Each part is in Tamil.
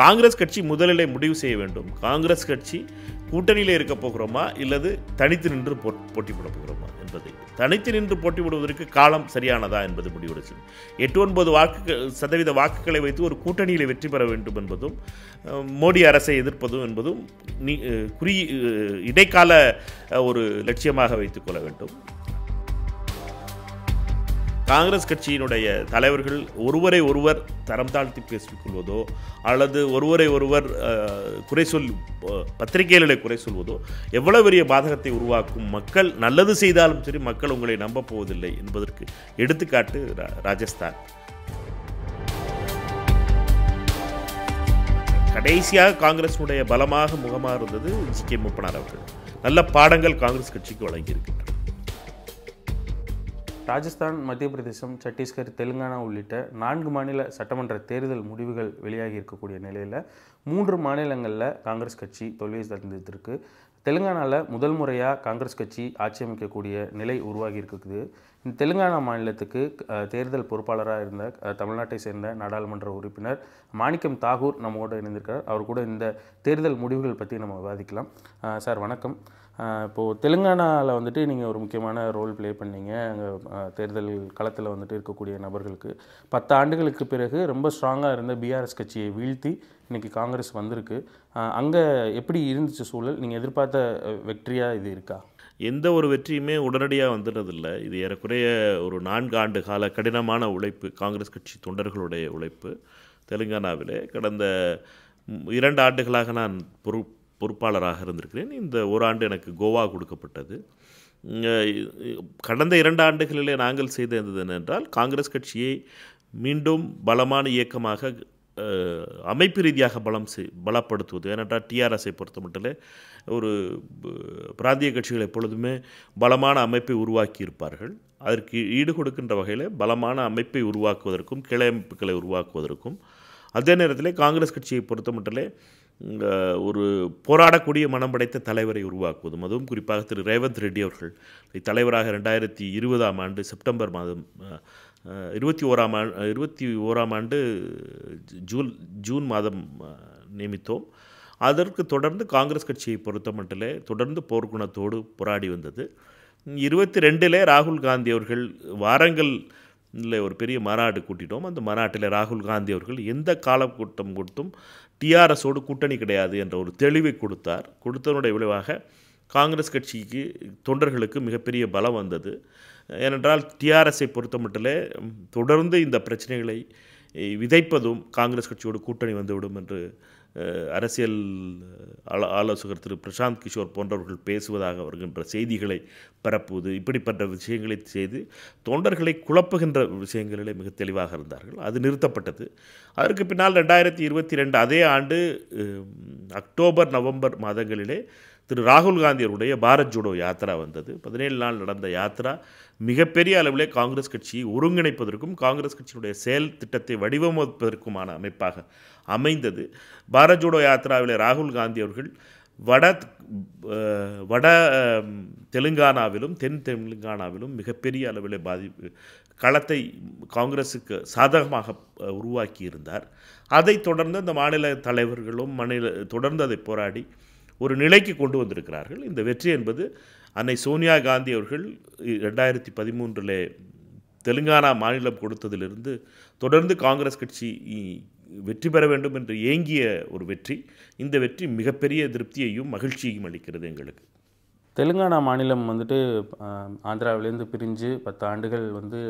காங்கிரஸ் கட்சி முதலிலே முடிவு செய்ய வேண்டும் காங்கிரஸ் கட்சி கூட்டணியில் இருக்க போகிறோமா இல்லது தனித்து நின்று போட்டி போட போகிறோமா என்பதை தனித்து நின்று போட்டி போடுவதற்கு காலம் சரியானதா என்பது முடிவெடுச்சு எட்டு ஒன்பது வாக்கு சதவீத வாக்குகளை வைத்து ஒரு கூட்டணியில் வெற்றி பெற வேண்டும் என்பதும் மோடி அரசை எதிர்ப்பதும் என்பதும் குறி இடைக்கால ஒரு லட்சியமாக வைத்துக்கொள்ள வேண்டும் காங்கிரஸ் கட்சியினுடைய தலைவர்கள் ஒருவரை ஒருவர் தரம் தாழ்த்தி பேசிக்கொள்வதோ அல்லது ஒருவரை ஒருவர் குறை சொல் பத்திரிகைகளை குறை சொல்வதோ எவ்வளோ பெரிய பாதகத்தை உருவாக்கும் மக்கள் நல்லது செய்தாலும் சரி மக்கள் உங்களை நம்ப போவதில்லை என்பதற்கு எடுத்துக்காட்டு ராஜஸ்தான் கடைசியாக காங்கிரஸுடைய பலமாக முகமாக இருந்தது ஜி கே மூப்பனார் அவர்கள் நல்ல பாடங்கள் காங்கிரஸ் கட்சிக்கு வழங்கியிருக்கின்றன ராஜஸ்தான் மத்திய பிரதேசம் சத்தீஸ்கர் தெலுங்கானா உள்ளிட்ட நான்கு மாநில சட்டமன்ற தேர்தல் முடிவுகள் வெளியாகி இருக்கக்கூடிய நிலையில் மூன்று மாநிலங்களில் காங்கிரஸ் கட்சி தோல்வியை சந்தித்திருக்கு தெலுங்கானாவில் முதல் முறையாக காங்கிரஸ் கட்சி ஆட்சி அமைக்கக்கூடிய நிலை உருவாகி இருக்குது இந்த தெலுங்கானா மாநிலத்துக்கு தேர்தல் பொறுப்பாளராக இருந்த தமிழ்நாட்டை சேர்ந்த நாடாளுமன்ற உறுப்பினர் மாணிக்கம் தாகூர் கூட இணைந்திருக்கிறார் அவர் கூட இந்த தேர்தல் முடிவுகள் பற்றி நம்ம விவாதிக்கலாம் சார் வணக்கம் இப்போது தெலுங்கானாவில் வந்துட்டு நீங்கள் ஒரு முக்கியமான ரோல் ப்ளே பண்ணீங்க அங்கே தேர்தல் களத்தில் வந்துட்டு இருக்கக்கூடிய நபர்களுக்கு பத்து ஆண்டுகளுக்கு பிறகு ரொம்ப ஸ்ட்ராங்காக இருந்த பிஆர்எஸ் கட்சியை வீழ்த்தி இன்றைக்கி காங்கிரஸ் வந்திருக்கு அங்கே எப்படி இருந்துச்சு சூழல் நீங்கள் எதிர்பார்த்த வெற்றியாக இது இருக்கா எந்த ஒரு வெற்றியுமே உடனடியாக வந்துடுறதில்லை இது ஏறக்குறைய ஒரு நான்கு ஆண்டு கால கடினமான உழைப்பு காங்கிரஸ் கட்சி தொண்டர்களுடைய உழைப்பு தெலுங்கானாவிலே கடந்த இரண்டு ஆண்டுகளாக நான் பொறு பொறுப்பாளராக இருந்திருக்கிறேன் இந்த ஓராண்டு எனக்கு கோவா கொடுக்கப்பட்டது கடந்த இரண்டு ஆண்டுகளிலே நாங்கள் செய்தது என்னென்றால் காங்கிரஸ் கட்சியை மீண்டும் பலமான இயக்கமாக அமைப்பு ரீதியாக பலம் செய் பலப்படுத்துவது ஏனென்றால் டிஆர்எஸை பொறுத்த மட்டும் ஒரு பிராந்திய கட்சிகள் எப்பொழுதுமே பலமான அமைப்பை உருவாக்கி இருப்பார்கள் அதற்கு ஈடுகொடுக்கின்ற வகையில் பலமான அமைப்பை உருவாக்குவதற்கும் கிளை அமைப்புகளை உருவாக்குவதற்கும் அதே நேரத்தில் காங்கிரஸ் கட்சியை பொறுத்த மட்டும் ஒரு போராடக்கூடிய மனம் படைத்த தலைவரை உருவாக்குவதும் அதுவும் குறிப்பாக திரு ரேவந்த் ரெட்டி அவர்கள் தலைவராக ரெண்டாயிரத்தி இருபதாம் ஆண்டு செப்டம்பர் மாதம் இருபத்தி ஓராம் ஆண்டு இருபத்தி ஓராம் ஆண்டு ஜூன் ஜூன் மாதம் நியமித்தோம் அதற்கு தொடர்ந்து காங்கிரஸ் கட்சியை பொறுத்த மட்டிலே தொடர்ந்து போர்க்குணத்தோடு போராடி வந்தது இருபத்தி ரெண்டிலே ராகுல் காந்தி அவர்கள் வாரங்கள் இல்லை ஒரு பெரிய மாநாடு கூட்டிட்டோம் அந்த மாநாட்டில் ராகுல் காந்தி அவர்கள் எந்த காலக்கூட்டம் கொடுத்தும் டிஆர்எஸோடு கூட்டணி கிடையாது என்ற ஒரு தெளிவை கொடுத்தார் கொடுத்ததனுடைய விளைவாக காங்கிரஸ் கட்சிக்கு தொண்டர்களுக்கு மிகப்பெரிய பலம் வந்தது ஏனென்றால் டிஆர்எஸை பொறுத்த மட்டிலே தொடர்ந்து இந்த பிரச்சனைகளை விதைப்பதும் காங்கிரஸ் கட்சியோடு கூட்டணி வந்துவிடும் என்று அரசியல் ஆலோசகர் திரு பிரசாந்த் கிஷோர் போன்றவர்கள் பேசுவதாக வருகின்ற செய்திகளை பரப்புவது இப்படிப்பட்ட விஷயங்களை செய்து தொண்டர்களை குழப்புகின்ற விஷயங்களிலே மிக தெளிவாக இருந்தார்கள் அது நிறுத்தப்பட்டது அதற்கு பின்னால் ரெண்டாயிரத்தி இருபத்தி ரெண்டு அதே ஆண்டு அக்டோபர் நவம்பர் மாதங்களிலே திரு ராகுல் காந்தியருடைய பாரத் ஜோடோ யாத்திரா வந்தது பதினேழு நாள் நடந்த யாத்திரா மிகப்பெரிய அளவிலே காங்கிரஸ் கட்சியை ஒருங்கிணைப்பதற்கும் காங்கிரஸ் கட்சியினுடைய செயல் திட்டத்தை வடிவமைப்பதற்குமான அமைப்பாக அமைந்தது பாரத் ஜோடோ யாத்ராவிலே ராகுல் காந்தி அவர்கள் வட வட தெலுங்கானாவிலும் தென் தெலுங்கானாவிலும் மிகப்பெரிய அளவில் பாதிப்பு களத்தை காங்கிரஸுக்கு சாதகமாக உருவாக்கியிருந்தார் அதைத் தொடர்ந்து அந்த மாநில தலைவர்களும் மாநில தொடர்ந்து அதை போராடி ஒரு நிலைக்கு கொண்டு வந்திருக்கிறார்கள் இந்த வெற்றி என்பது அன்னை சோனியா காந்தி அவர்கள் ரெண்டாயிரத்தி பதிமூன்றில் தெலுங்கானா மாநிலம் கொடுத்ததிலிருந்து தொடர்ந்து காங்கிரஸ் கட்சி வெற்றி பெற வேண்டும் என்று ஏங்கிய ஒரு வெற்றி இந்த வெற்றி மிகப்பெரிய திருப்தியையும் மகிழ்ச்சியையும் அளிக்கிறது எங்களுக்கு தெலுங்கானா மாநிலம் வந்துட்டு ஆந்திராவிலேருந்து பிரிஞ்சு பத்து ஆண்டுகள் வந்து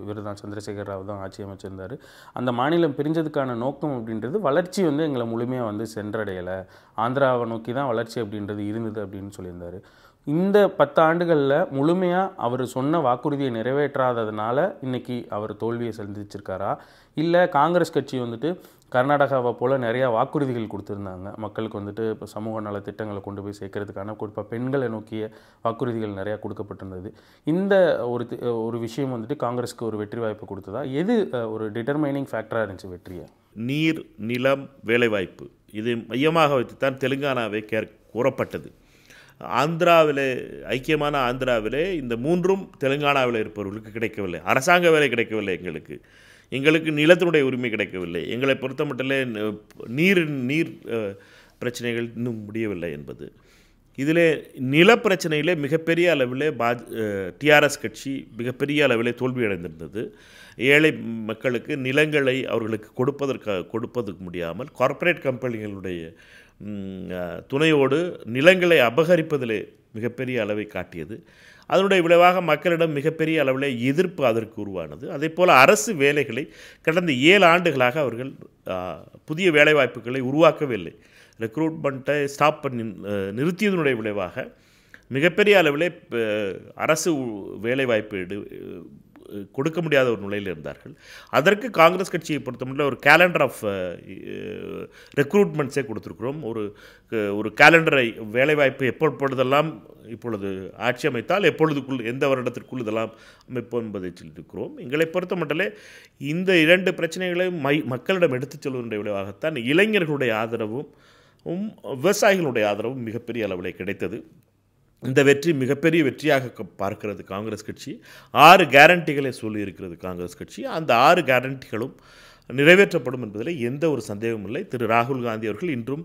இவர் தான் சந்திரசேகர் ராவ் தான் ஆட்சி அமைச்சிருந்தார் அந்த மாநிலம் பிரிஞ்சதுக்கான நோக்கம் அப்படின்றது வளர்ச்சி வந்து எங்களை முழுமையாக வந்து சென்றடையலை ஆந்திராவை நோக்கி தான் வளர்ச்சி அப்படின்றது இருந்தது அப்படின்னு சொல்லியிருந்தார் இந்த பத்து ஆண்டுகளில் முழுமையாக அவர் சொன்ன வாக்குறுதியை நிறைவேற்றாததுனால இன்றைக்கி அவர் தோல்வியை சந்திச்சிருக்காரா இல்லை காங்கிரஸ் கட்சி வந்துட்டு கர்நாடகாவை போல் நிறையா வாக்குறுதிகள் கொடுத்துருந்தாங்க மக்களுக்கு வந்துட்டு இப்போ சமூக நல திட்டங்களை கொண்டு போய் சேர்க்கறதுக்கான குறிப்பாக பெண்களை நோக்கிய வாக்குறுதிகள் நிறையா கொடுக்கப்பட்டிருந்தது இந்த ஒரு ஒரு விஷயம் வந்துட்டு காங்கிரஸுக்கு ஒரு வெற்றி வாய்ப்பு கொடுத்ததா எது ஒரு டிட்டர்மைனிங் ஃபேக்டராக இருந்துச்சு வெற்றியை நீர் நிலம் வேலைவாய்ப்பு இது மையமாக வைத்து தான் தெலுங்கானாவை கே கூறப்பட்டது ஆந்திராவில் ஐக்கியமான ஆந்திராவில் இந்த மூன்றும் தெலுங்கானாவில் இருப்பவர்களுக்கு கிடைக்கவில்லை அரசாங்க வேலை கிடைக்கவில்லை எங்களுக்கு எங்களுக்கு நிலத்தினுடைய உரிமை கிடைக்கவில்லை எங்களை பொறுத்த மட்டும் நீர் நீர் பிரச்சனைகள் இன்னும் முடியவில்லை என்பது இதில் நிலப்பிரச்சனையிலே மிகப்பெரிய அளவில் பா டிஆர்எஸ் கட்சி மிகப்பெரிய அளவில் தோல்வியடைந்திருந்தது ஏழை மக்களுக்கு நிலங்களை அவர்களுக்கு கொடுப்பதற்காக கொடுப்பதற்கு முடியாமல் கார்ப்பரேட் கம்பெனிகளுடைய துணையோடு நிலங்களை அபகரிப்பதிலே மிகப்பெரிய அளவை காட்டியது அதனுடைய விளைவாக மக்களிடம் மிகப்பெரிய அளவில் எதிர்ப்பு அதற்கு உருவானது அதே போல் அரசு வேலைகளை கடந்த ஏழு ஆண்டுகளாக அவர்கள் புதிய வேலைவாய்ப்புகளை உருவாக்கவில்லை ரெக்ரூட்மெண்ட்டை ஸ்டாப் பண்ணி நிறுத்தியதனுடைய விளைவாக மிகப்பெரிய அளவில் அரசு வேலைவாய்ப்பு எடு கொடுக்க முடியாத ஒரு நிலையில் இருந்தார்கள் அதற்கு காங்கிரஸ் கட்சியை பொறுத்தமட்டில் ஒரு கேலண்டர் ஆஃப் ரெக்ரூட்மெண்ட்ஸே கொடுத்துருக்குறோம் ஒரு ஒரு கேலண்டரை வேலைவாய்ப்பு எப்பொழுதெல்லாம் இப்பொழுது ஆட்சி அமைத்தால் எப்பொழுதுக்குள் எந்த வருடத்திற்குள் இதெல்லாம் அமைப்போம் என்பதை சொல்லியிருக்கிறோம் எங்களை பொறுத்த மட்டிலே இந்த இரண்டு பிரச்சனைகளையும் மை மக்களிடம் எடுத்துச் செல்வதை விளைவாகத்தான் இளைஞர்களுடைய ஆதரவும் விவசாயிகளுடைய ஆதரவும் மிகப்பெரிய அளவில் கிடைத்தது இந்த வெற்றி மிகப்பெரிய வெற்றியாக பார்க்கிறது காங்கிரஸ் கட்சி ஆறு கேரண்டிகளை சொல்லியிருக்கிறது காங்கிரஸ் கட்சி அந்த ஆறு கேரண்டிகளும் நிறைவேற்றப்படும் என்பதில் எந்த ஒரு சந்தேகமும் இல்லை திரு ராகுல் காந்தி அவர்கள் இன்றும்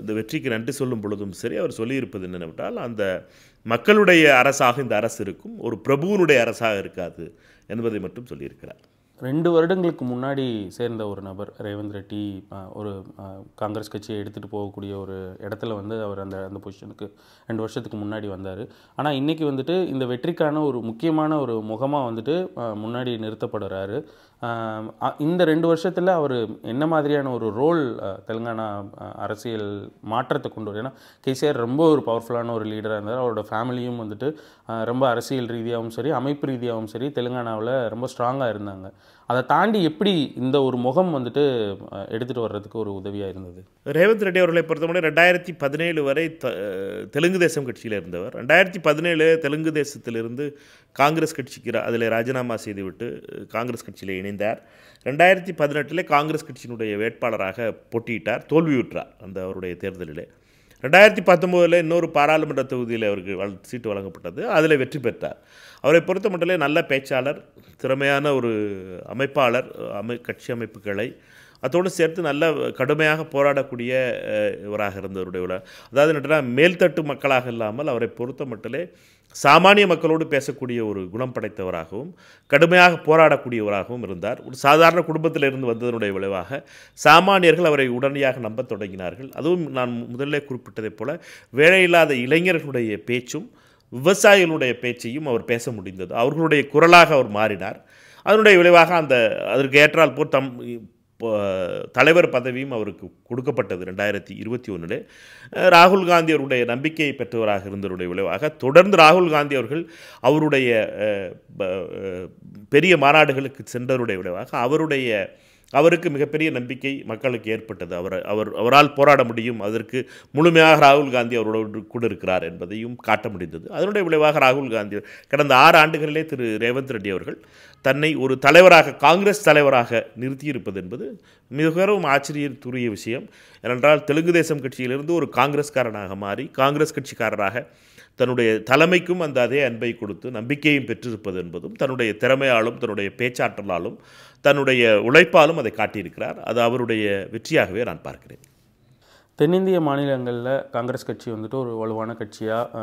இந்த வெற்றிக்கு நன்றி சொல்லும் பொழுதும் சரி அவர் சொல்லியிருப்பது என்னென்னவிட்டால் அந்த மக்களுடைய அரசாக இந்த அரசு இருக்கும் ஒரு பிரபுவனுடைய அரசாக இருக்காது என்பதை மட்டும் சொல்லியிருக்கிறார் ரெண்டு வருடங்களுக்கு முன்னாடி சேர்ந்த ஒரு நபர் ரேவந்த் ரெட்டி ஒரு காங்கிரஸ் கட்சியை எடுத்துகிட்டு போகக்கூடிய ஒரு இடத்துல வந்து அவர் அந்த அந்த பொசிஷனுக்கு ரெண்டு வருஷத்துக்கு முன்னாடி வந்தார் ஆனால் இன்றைக்கி வந்துட்டு இந்த வெற்றிக்கான ஒரு முக்கியமான ஒரு முகமாக வந்துட்டு முன்னாடி நிறுத்தப்படுறாரு இந்த ரெண்டு வருஷத்தில் அவர் என்ன மாதிரியான ஒரு ரோல் தெலுங்கானா அரசியல் மாற்றத்தை கொண்டு வரும் ஏன்னா கேசிஆர் ரொம்ப ஒரு பவர்ஃபுல்லான ஒரு லீடராக இருந்தார் அவரோட ஃபேமிலியும் வந்துட்டு ரொம்ப அரசியல் ரீதியாகவும் சரி அமைப்பு ரீதியாகவும் சரி தெலுங்கானாவில் ரொம்ப ஸ்ட்ராங்காக இருந்தாங்க அதை தாண்டி எப்படி இந்த ஒரு முகம் வந்துட்டு எடுத்துகிட்டு வர்றதுக்கு ஒரு உதவியாக இருந்தது ரேவந்த் ரெட்டி அவர்களை பொறுத்தவரை ரெண்டாயிரத்தி பதினேழு வரை த தெலுங்கு தேசம் கட்சியில் இருந்தவர் ரெண்டாயிரத்தி பதினேழு தெலுங்கு தேசத்திலிருந்து காங்கிரஸ் கட்சிக்கு அதில் ராஜினாமா செய்துவிட்டு காங்கிரஸ் கட்சியில் இணைந்தார் ரெண்டாயிரத்தி பதினெட்டில் காங்கிரஸ் கட்சியினுடைய வேட்பாளராக போட்டியிட்டார் தோல்வியுற்றார் அந்த அவருடைய தேர்தலில் ரெண்டாயிரத்தி பத்தொம்போதில் இன்னொரு பாராளுமன்ற தொகுதியில் அவருக்கு வல் சீட்டு வழங்கப்பட்டது அதில் வெற்றி பெற்றார் அவரை பொறுத்த மட்டும் நல்ல பேச்சாளர் திறமையான ஒரு அமைப்பாளர் அமை கட்சி அமைப்புகளை அதோடு சேர்த்து நல்ல கடுமையாக போராடக்கூடிய இவராக இருந்தவருடைய உலக அதாவது என்னட்டா மேல்தட்டு மக்களாக இல்லாமல் அவரை பொறுத்த மட்டிலே சாமானிய மக்களோடு பேசக்கூடிய ஒரு குணம் படைத்தவராகவும் கடுமையாக போராடக்கூடியவராகவும் இருந்தார் ஒரு சாதாரண குடும்பத்தில் இருந்து வந்ததனுடைய விளைவாக சாமானியர்கள் அவரை உடனடியாக நம்ப தொடங்கினார்கள் அதுவும் நான் முதல்ல குறிப்பிட்டதைப் போல வேலையில்லாத இளைஞர்களுடைய பேச்சும் விவசாயிகளுடைய பேச்சையும் அவர் பேச முடிந்தது அவர்களுடைய குரலாக அவர் மாறினார் அதனுடைய விளைவாக அந்த அதற்கு ஏற்றால் போல் தம் தலைவர் பதவியும் அவருக்கு கொடுக்கப்பட்டது ரெண்டாயிரத்தி இருபத்தி ஒன்றில் ராகுல் காந்தி அவருடைய நம்பிக்கையை பெற்றவராக இருந்தவருடைய விளைவாக தொடர்ந்து ராகுல் காந்தி அவர்கள் அவருடைய பெரிய மாநாடுகளுக்கு சென்றவருடைய விளைவாக அவருடைய அவருக்கு மிகப்பெரிய நம்பிக்கை மக்களுக்கு ஏற்பட்டது அவர் அவர் அவரால் போராட முடியும் அதற்கு முழுமையாக ராகுல் காந்தி அவரோடு கூட இருக்கிறார் என்பதையும் காட்ட முடிந்தது அதனுடைய விளைவாக ராகுல் காந்தி கடந்த ஆறு ஆண்டுகளிலே திரு ரேவந்த் ரெட்டி அவர்கள் தன்னை ஒரு தலைவராக காங்கிரஸ் தலைவராக நிறுத்தியிருப்பது என்பது மிகவும் ஆச்சரியத்துரிய விஷயம் ஏனென்றால் தெலுங்கு தேசம் கட்சியிலிருந்து ஒரு காங்கிரஸ்காரனாக மாறி காங்கிரஸ் கட்சிக்காரராக தன்னுடைய தலைமைக்கும் அந்த அதே அன்பை கொடுத்து நம்பிக்கையும் பெற்றிருப்பது என்பதும் தன்னுடைய திறமையாலும் தன்னுடைய பேச்சாற்றலாலும் தன்னுடைய உழைப்பாலும் அதை காட்டியிருக்கிறார் அது அவருடைய வெற்றியாகவே நான் பார்க்கிறேன் தென்னிந்திய மாநிலங்களில் காங்கிரஸ் கட்சி வந்துட்டு ஒரு வலுவான கட்சியாக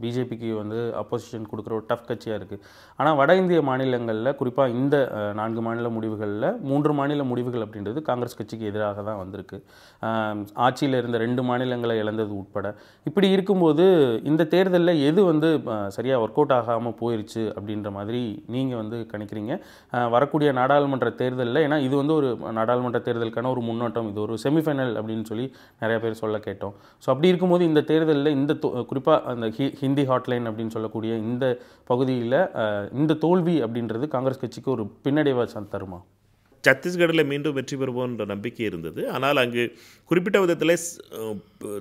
பிஜேபிக்கு வந்து அப்போசிஷன் கொடுக்குற ஒரு டஃப் கட்சியாக இருக்குது ஆனால் வட இந்திய மாநிலங்களில் குறிப்பாக இந்த நான்கு மாநில முடிவுகளில் மூன்று மாநில முடிவுகள் அப்படின்றது காங்கிரஸ் கட்சிக்கு எதிராக தான் வந்திருக்கு ஆட்சியில் இருந்த ரெண்டு மாநிலங்களை இழந்தது உட்பட இப்படி இருக்கும்போது இந்த தேர்தலில் எது வந்து சரியாக ஒர்க் அவுட் ஆகாமல் போயிருச்சு அப்படின்ற மாதிரி நீங்கள் வந்து கணிக்கிறீங்க வரக்கூடிய நாடாளுமன்ற தேர்தலில் ஏன்னா இது வந்து ஒரு நாடாளுமன்ற தேர்தலுக்கான ஒரு முன்னோட்டம் இது ஒரு செமிஃபைனல் அப்படின்னு சொல்லி நிறைய பேர் சொல்ல கேட்டோம் ஸோ அப்படி இருக்கும்போது இந்த தேர்தலில் இந்த குறிப்பாக அந்த ஹி ஹிந்தி ஹாட்லைன் அப்படின்னு சொல்லக்கூடிய இந்த பகுதியில் இந்த தோல்வி அப்படின்றது காங்கிரஸ் கட்சிக்கு ஒரு பின்னடைவாக தருமா சத்தீஸ்கடில் மீண்டும் வெற்றி பெறுவோம் என்ற நம்பிக்கை இருந்தது ஆனால் அங்கு குறிப்பிட்ட விதத்தில்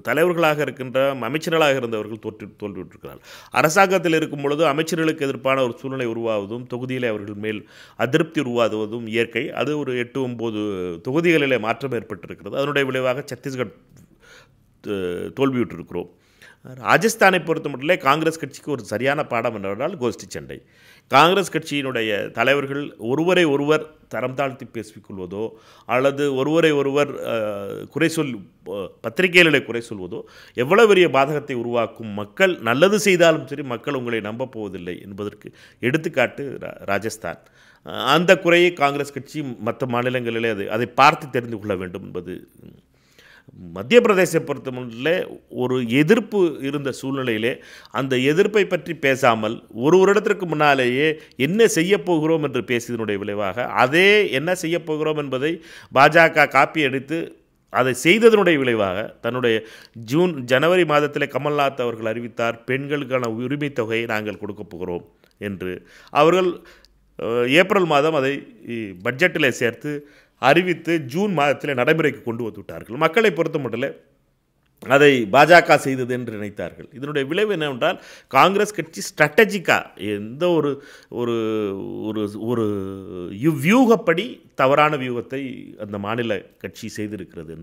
தலைவர்களாக இருக்கின்ற அமைச்சர்களாக இருந்தவர்கள் தோற்றி தோல்வியுற்றிருக்கிறார்கள் அரசாங்கத்தில் இருக்கும் பொழுது அமைச்சர்களுக்கு எதிர்ப்பான ஒரு சூழ்நிலை உருவாவதும் தொகுதியில் அவர்கள் மேல் அதிருப்தி உருவாதுவதும் இயற்கை அது ஒரு எட்டு ஒம்பது தொகுதிகளிலே மாற்றம் ஏற்பட்டிருக்கிறது அதனுடைய விளைவாக சத்தீஸ்கட் தோல்வியுற்றிருக்கிறோம் ராஜஸ்தானை பொறுத்த மட்டும் காங்கிரஸ் கட்சிக்கு ஒரு சரியான பாடம் என்றால் கோஷ்டி சண்டை காங்கிரஸ் கட்சியினுடைய தலைவர்கள் ஒருவரை ஒருவர் தரம் தாழ்த்தி பேசிக்கொள்வதோ அல்லது ஒருவரை ஒருவர் குறை சொல் பத்திரிகைகளை குறை சொல்வதோ எவ்வளோ பெரிய பாதகத்தை உருவாக்கும் மக்கள் நல்லது செய்தாலும் சரி மக்கள் உங்களை நம்பப் போவதில்லை என்பதற்கு எடுத்துக்காட்டு ராஜஸ்தான் அந்த குறையை காங்கிரஸ் கட்சி மற்ற மாநிலங்களிலே அது அதை பார்த்து தெரிந்து கொள்ள வேண்டும் என்பது மத்திய பிரதேச பொறுத்தமட்டில் ஒரு எதிர்ப்பு இருந்த சூழ்நிலையிலே அந்த எதிர்ப்பை பற்றி பேசாமல் ஒரு வருடத்திற்கு முன்னாலேயே என்ன செய்ய போகிறோம் என்று பேசியதனுடைய விளைவாக அதே என்ன செய்ய போகிறோம் என்பதை பாஜக காப்பி அடித்து அதை செய்ததனுடைய விளைவாக தன்னுடைய ஜூன் ஜனவரி மாதத்தில் கமல்நாத் அவர்கள் அறிவித்தார் பெண்களுக்கான உரிமை தொகையை நாங்கள் கொடுக்க போகிறோம் என்று அவர்கள் ஏப்ரல் மாதம் அதை பட்ஜெட்டில் சேர்த்து அறிவித்து ஜூன் மாதத்தில் நடைமுறைக்கு கொண்டு வந்து விட்டார்கள் மக்களை பொறுத்த மட்டும் அதை பாஜக செய்தது என்று நினைத்தார்கள் இதனுடைய விளைவு என்னவென்றால் காங்கிரஸ் கட்சி ஸ்ட்ராட்டஜிக்காக எந்த ஒரு ஒரு ஒரு ஒரு இவ்வியூகப்படி தவறான வியூகத்தை அந்த மாநில கட்சி செய்திருக்கிறது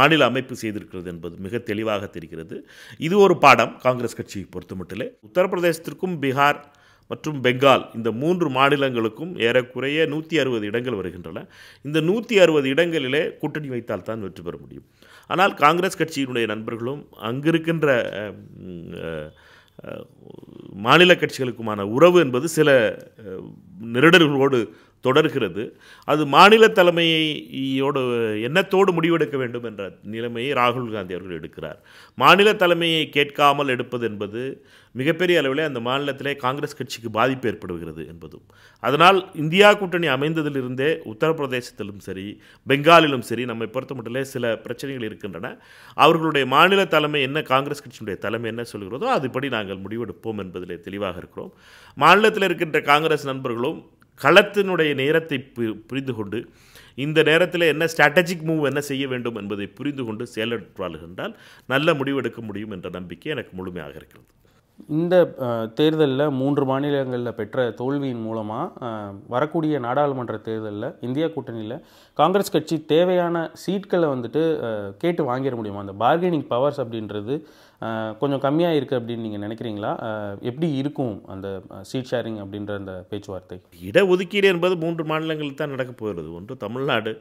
மாநில அமைப்பு செய்திருக்கிறது என்பது மிக தெளிவாக தெரிகிறது இது ஒரு பாடம் காங்கிரஸ் கட்சியை பொறுத்தமட்டிலே உத்தரப்பிரதேசத்திற்கும் பீகார் மற்றும் பெங்கால் இந்த மூன்று மாநிலங்களுக்கும் ஏறக்குறைய நூற்றி அறுபது இடங்கள் வருகின்றன இந்த நூற்றி அறுபது இடங்களிலே கூட்டணி வைத்தால் தான் வெற்றி பெற முடியும் ஆனால் காங்கிரஸ் கட்சியினுடைய நண்பர்களும் அங்கிருக்கின்ற மாநில கட்சிகளுக்குமான உறவு என்பது சில நிருடர்களோடு தொடர்கிறது அது மாநில தலைமையோடு எண்ணத்தோடு முடிவெடுக்க வேண்டும் என்ற நிலைமையை ராகுல் காந்தி அவர்கள் எடுக்கிறார் மாநில தலைமையை கேட்காமல் எடுப்பது என்பது மிகப்பெரிய அளவில் அந்த மாநிலத்திலே காங்கிரஸ் கட்சிக்கு பாதிப்பு ஏற்படுகிறது என்பதும் அதனால் இந்தியா கூட்டணி அமைந்ததிலிருந்தே உத்தரப்பிரதேசத்திலும் சரி பெங்காலிலும் சரி நம்மை பொறுத்த மட்டிலே சில பிரச்சனைகள் இருக்கின்றன அவர்களுடைய மாநில தலைமை என்ன காங்கிரஸ் கட்சியினுடைய தலைமை என்ன சொல்கிறதோ அதுபடி நாங்கள் முடிவெடுப்போம் என்பதில் தெளிவாக இருக்கிறோம் மாநிலத்தில் இருக்கின்ற காங்கிரஸ் நண்பர்களும் களத்தினுடைய நேரத்தை புரிந்து கொண்டு இந்த நேரத்தில் என்ன ஸ்ட்ராட்டஜிக் மூவ் என்ன செய்ய வேண்டும் என்பதை புரிந்து கொண்டு செயலற்றால் நல்ல முடிவெடுக்க முடியும் என்ற நம்பிக்கை எனக்கு முழுமையாக இருக்கிறது இந்த தேர்தலில் மூன்று மாநிலங்களில் பெற்ற தோல்வியின் மூலமாக வரக்கூடிய நாடாளுமன்ற தேர்தலில் இந்தியா கூட்டணியில் காங்கிரஸ் கட்சி தேவையான சீட்களை வந்துட்டு கேட்டு வாங்கிட முடியுமா அந்த பார்கெனிங் பவர்ஸ் அப்படின்றது கொஞ்சம் கம்மியாக இருக்குது அப்படின்னு நீங்கள் நினைக்கிறீங்களா எப்படி இருக்கும் அந்த சீட் ஷேரிங் அப்படின்ற அந்த பேச்சுவார்த்தை இடஒதுக்கீடு என்பது மூன்று மாநிலங்களில் தான் நடக்க போகிறது ஒன்று தமிழ்நாடு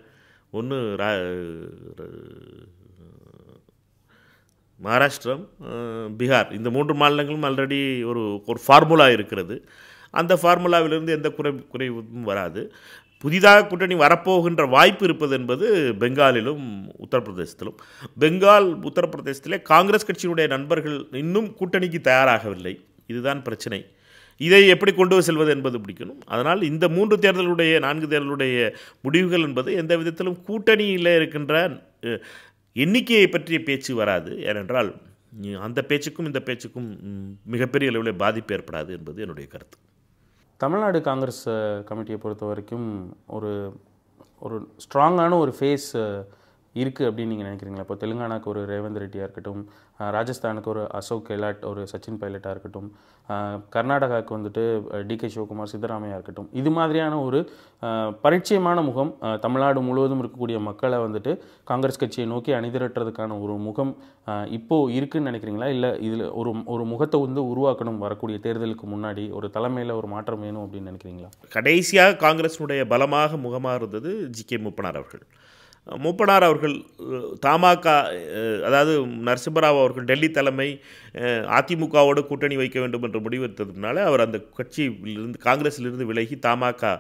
ஒன்று ரா மகாராஷ்டிரம் பீகார் இந்த மூன்று மாநிலங்களும் ஆல்ரெடி ஒரு ஒரு ஃபார்முலா இருக்கிறது அந்த ஃபார்முலாவிலிருந்து எந்த குறை குறைவும் வராது புதிதாக கூட்டணி வரப்போகின்ற வாய்ப்பு இருப்பது என்பது பெங்காலிலும் உத்தரப்பிரதேசத்திலும் பெங்கால் உத்தரப்பிரதேசத்திலே காங்கிரஸ் கட்சியினுடைய நண்பர்கள் இன்னும் கூட்டணிக்கு தயாராகவில்லை இதுதான் பிரச்சனை இதை எப்படி கொண்டு செல்வது என்பது பிடிக்கணும் அதனால் இந்த மூன்று தேர்தலுடைய நான்கு தேர்தலுடைய முடிவுகள் என்பது எந்த விதத்திலும் கூட்டணியில் இருக்கின்ற எண்ணிக்கையை பற்றிய பேச்சு வராது ஏனென்றால் அந்த பேச்சுக்கும் இந்த பேச்சுக்கும் மிகப்பெரிய அளவில் பாதிப்பு ஏற்படாது என்பது என்னுடைய கருத்து தமிழ்நாடு காங்கிரஸ் கமிட்டியை பொறுத்த வரைக்கும் ஒரு ஒரு ஸ்ட்ராங்கான ஒரு ஃபேஸ் இருக்குது அப்படின்னு நீங்கள் நினைக்கிறீங்களா இப்போ தெலுங்கானாக்கு ஒரு ரேவந்த் ரெட்டியாக இருக்கட்டும் ராஜஸ்தானுக்கு ஒரு அசோக் கெலாட் ஒரு சச்சின் பைலட்டாக இருக்கட்டும் கர்நாடகாவுக்கு வந்துட்டு டிகே சிவகுமார் சித்தராமையாக இருக்கட்டும் இது மாதிரியான ஒரு பரிச்சயமான முகம் தமிழ்நாடு முழுவதும் இருக்கக்கூடிய மக்களை வந்துட்டு காங்கிரஸ் கட்சியை நோக்கி அணிதிரட்டுறதுக்கான ஒரு முகம் இப்போது இருக்குதுன்னு நினைக்கிறீங்களா இல்லை இதில் ஒரு ஒரு முகத்தை வந்து உருவாக்கணும் வரக்கூடிய தேர்தலுக்கு முன்னாடி ஒரு தலைமையில் ஒரு மாற்றம் வேணும் அப்படின்னு நினைக்கிறீங்களா கடைசியாக காங்கிரஸினுடைய பலமாக முகமாக இருந்தது ஜி கே மூப்பனார் அவர்கள் மூப்பனார் அவர்கள் தமாக அதாவது நரசிம்மராவ் அவர்கள் டெல்லி தலைமை அதிமுகவோடு கூட்டணி வைக்க வேண்டும் என்று முடிவெடுத்ததுனால அவர் அந்த கட்சியிலிருந்து காங்கிரஸிலிருந்து விலகி தமாக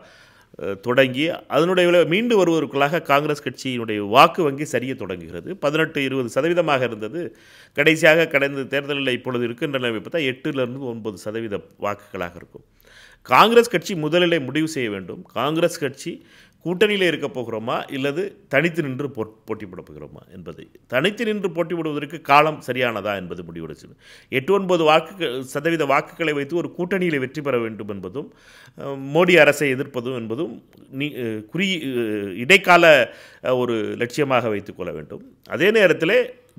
தொடங்கி அதனுடைய மீண்டு வருவதற்குள்ளாக காங்கிரஸ் கட்சியினுடைய வாக்கு வங்கி சரிய தொடங்குகிறது பதினெட்டு இருபது சதவீதமாக இருந்தது கடைசியாக கடந்த தேர்தலில் இப்பொழுது இருக்கின்ற நிலைமை பார்த்தா எட்டுலேருந்து ஒன்பது சதவீத வாக்குகளாக இருக்கும் காங்கிரஸ் கட்சி முதலிலே முடிவு செய்ய வேண்டும் காங்கிரஸ் கட்சி கூட்டணியில் இருக்க போகிறோமா இல்லது தனித்து நின்று போ போட்டி போட போகிறோமா என்பதை தனித்து நின்று போட்டி போடுவதற்கு காலம் சரியானதா என்பது முடிவெடுச்சு எட்டு ஒன்பது வாக்கு சதவீத வாக்குகளை வைத்து ஒரு கூட்டணியில் வெற்றி பெற வேண்டும் என்பதும் மோடி அரசை எதிர்ப்பதும் என்பதும் நீ குறி இடைக்கால ஒரு லட்சியமாக வைத்துக்கொள்ள வேண்டும் அதே நேரத்தில்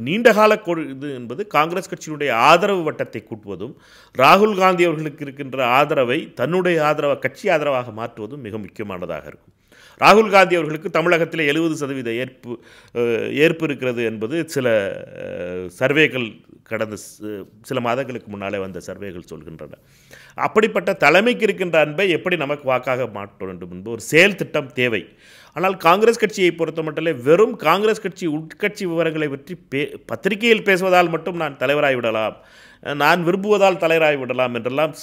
நீண்டகால இது என்பது காங்கிரஸ் கட்சியினுடைய ஆதரவு வட்டத்தை கூட்டுவதும் ராகுல் காந்தி அவர்களுக்கு இருக்கின்ற ஆதரவை தன்னுடைய ஆதரவை கட்சி ஆதரவாக மாற்றுவதும் மிக முக்கியமானதாக இருக்கும் ராகுல் காந்தி அவர்களுக்கு தமிழகத்தில் எழுபது சதவீத ஏற்பு ஏற்பு இருக்கிறது என்பது சில சர்வேகள் கடந்த சில மாதங்களுக்கு முன்னாலே வந்த சர்வேகள் சொல்கின்றன அப்படிப்பட்ட தலைமைக்கு இருக்கின்ற அன்பை எப்படி நமக்கு வாக்காக மாற்ற வேண்டும் என்பது ஒரு செயல் திட்டம் தேவை ஆனால் காங்கிரஸ் கட்சியை பொறுத்த மட்டிலே வெறும் காங்கிரஸ் கட்சி உட்கட்சி விவரங்களை பற்றி பே பத்திரிகையில் பேசுவதால் மட்டும் நான் தலைவராகிவிடலாம் விடலாம் நான் விரும்புவதால் தலைவராகிவிடலாம் விடலாம் என்றெல்லாம்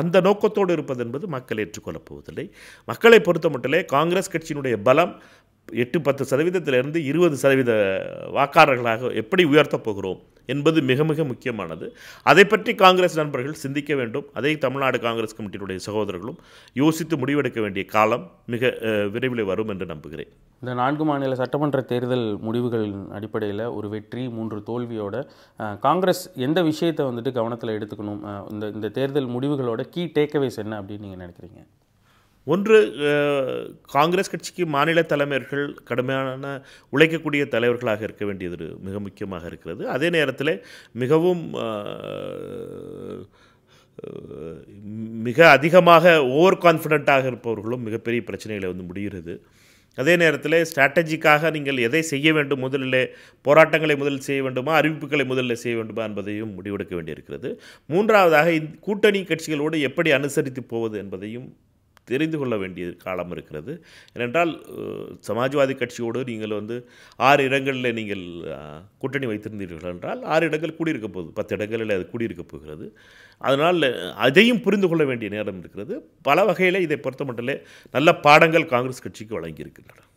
அந்த நோக்கத்தோடு இருப்பது என்பது மக்கள் ஏற்றுக்கொள்ளப் போவதில்லை மக்களை பொறுத்த மட்டிலே காங்கிரஸ் கட்சியினுடைய பலம் எட்டு பத்து சதவீதத்திலிருந்து இருபது சதவீத வாக்காளர்களாக எப்படி உயர்த்தப் போகிறோம் என்பது மிக மிக முக்கியமானது அதை பற்றி காங்கிரஸ் நண்பர்கள் சிந்திக்க வேண்டும் அதை தமிழ்நாடு காங்கிரஸ் கமிட்டியினுடைய சகோதரர்களும் யோசித்து முடிவெடுக்க வேண்டிய காலம் மிக விரைவில் வரும் என்று நம்புகிறேன் இந்த நான்கு மாநில சட்டமன்ற தேர்தல் முடிவுகளின் அடிப்படையில் ஒரு வெற்றி மூன்று தோல்வியோட காங்கிரஸ் எந்த விஷயத்தை வந்துட்டு கவனத்தில் எடுத்துக்கணும் இந்த இந்த தேர்தல் முடிவுகளோட கீ டேக்அவேஸ் என்ன அப்படின்னு நீங்கள் நினைக்கிறீங்க ஒன்று காங்கிரஸ் கட்சிக்கு மாநில தலைமையர்கள் கடுமையான உழைக்கக்கூடிய தலைவர்களாக இருக்க வேண்டியது மிக முக்கியமாக இருக்கிறது அதே நேரத்தில் மிகவும் மிக அதிகமாக ஓவர் கான்ஃபிடென்ட்டாக இருப்பவர்களும் மிகப்பெரிய பிரச்சனைகளை வந்து முடிகிறது அதே நேரத்தில் ஸ்ட்ராட்டஜிக்காக நீங்கள் எதை செய்ய வேண்டும் முதலில் போராட்டங்களை முதலில் செய்ய வேண்டுமா அறிவிப்புகளை முதலில் செய்ய வேண்டுமா என்பதையும் முடிவெடுக்க வேண்டியிருக்கிறது மூன்றாவதாக கூட்டணி கட்சிகளோடு எப்படி அனுசரித்து போவது என்பதையும் தெரிந்து கொள்ள வேண்டிய காலம் இருக்கிறது ஏனென்றால் சமாஜ்வாதி கட்சியோடு நீங்கள் வந்து ஆறு இடங்களில் நீங்கள் கூட்டணி வைத்திருந்தீர்கள் என்றால் ஆறு இடங்கள் கூடியிருக்க போகுது பத்து இடங்களில் அது கூடியிருக்க போகிறது அதனால் அதையும் புரிந்து கொள்ள வேண்டிய நேரம் இருக்கிறது பல வகையில் இதை பொறுத்த மட்டும் நல்ல பாடங்கள் காங்கிரஸ் கட்சிக்கு வழங்கியிருக்கின்றன